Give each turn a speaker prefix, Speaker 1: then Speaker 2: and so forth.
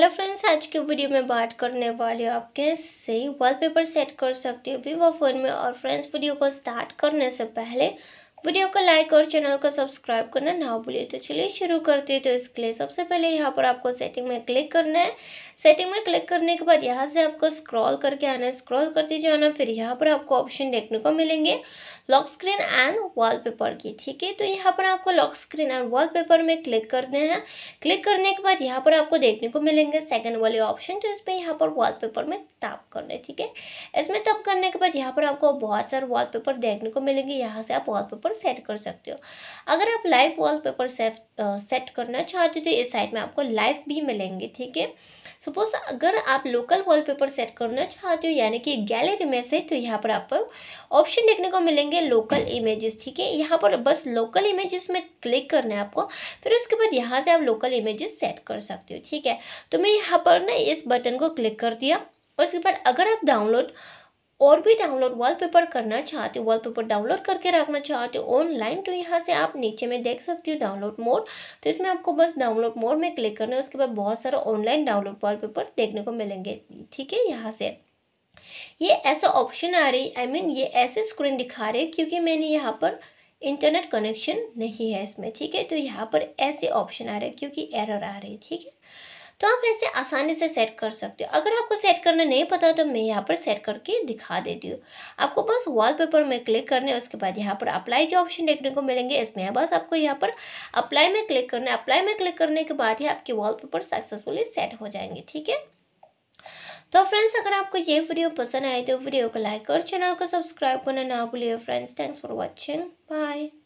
Speaker 1: hello friends आज के video में बात करने वाले हो आप कैसे वॉलपेपर सेट कर सकते हो वीवो फ़ोन में और फ्रेंड्स वीडियो को स्टार्ट करने से पहले वीडियो को लाइक और चैनल को सब्सक्राइब करना ना भूलिए तो चलिए शुरू करते हैं तो इसके लिए सबसे पहले यहाँ पर आपको सेटिंग में क्लिक करना है सेटिंग में क्लिक करने के बाद यहाँ से आपको स्क्रॉल करके आना है स्क्रॉल करते जाना फिर यहाँ पर आपको ऑप्शन देखने को मिलेंगे लॉक स्क्रीन एंड वॉल की ठीक है तो यहाँ पर आपको लॉक स्क्रीन एंड वॉल में क्लिक करते हैं क्लिक करने के बाद यहाँ पर आपको देखने को मिलेंगे सेकेंड वाले ऑप्शन तो इस पर यहाँ पर वॉलपेपर में टाप करना है ठीक है इसमें टप करने के बाद यहाँ पर आपको बहुत सारे वॉलपेपर देखने को मिलेंगे यहाँ से आप वॉल वॉलपेपर सेट कर सकते हो अगर आप लाइव वॉलपेपर सेट करना चाहते हो तो इस साइट में आपको लाइव भी मिलेंगे ठीक है सपोज अगर आप लोकल वॉलपेपर सेट करना चाहते हो यानी कि गैलरी में से तो यहाँ पर आप ऑप्शन देखने को मिलेंगे लोकल इमेजेस ठीक है यहाँ पर बस लोकल इमेजेस में क्लिक करना है आपको फिर उसके बाद यहाँ से आप लोकल इमेजेस सेट कर सकते हो ठीक है तो मैं यहाँ पर ना इस बटन को क्लिक कर दिया उसके बाद अगर आप डाउनलोड और भी डाउनलोड वॉलपेपर करना चाहते हो वॉलपेपर डाउनलोड करके रखना चाहते हो ऑनलाइन तो यहाँ से आप नीचे में देख सकते हो डाउनलोड मोड तो इसमें आपको बस डाउनलोड मोड में क्लिक करना है उसके बाद बहुत सारा ऑनलाइन डाउनलोड वॉलपेपर देखने को मिलेंगे ठीक है यहाँ से ये ऐसा ऑप्शन आ रही आई I मीन mean, ये ऐसे स्क्रीन दिखा रहे क्योंकि मैंने यहाँ पर इंटरनेट कनेक्शन नहीं है इसमें ठीक है तो यहाँ पर ऐसे ऑप्शन आ रहे क्योंकि एरर आ रही है ठीक है तो आप ऐसे आसानी से सेट कर सकते हो अगर आपको सेट करना नहीं पता तो मैं यहाँ पर सेट करके दिखा देती हूँ आपको बस वॉलपेपर में क्लिक करने उसके बाद यहाँ पर अप्लाई जो ऑप्शन देखने को मिलेंगे इसमें बस आपको यहाँ पर अप्लाई में क्लिक करना है अप्लाई में क्लिक करने के बाद ही आपके वॉलपेपर सक्सेसफुली सेट हो जाएंगे ठीक है तो फ्रेंड्स अगर आपको ये वीडियो पसंद आए तो वीडियो को लाइक और चैनल को सब्सक्राइब करना ना भूलिए friends thanks for watching bye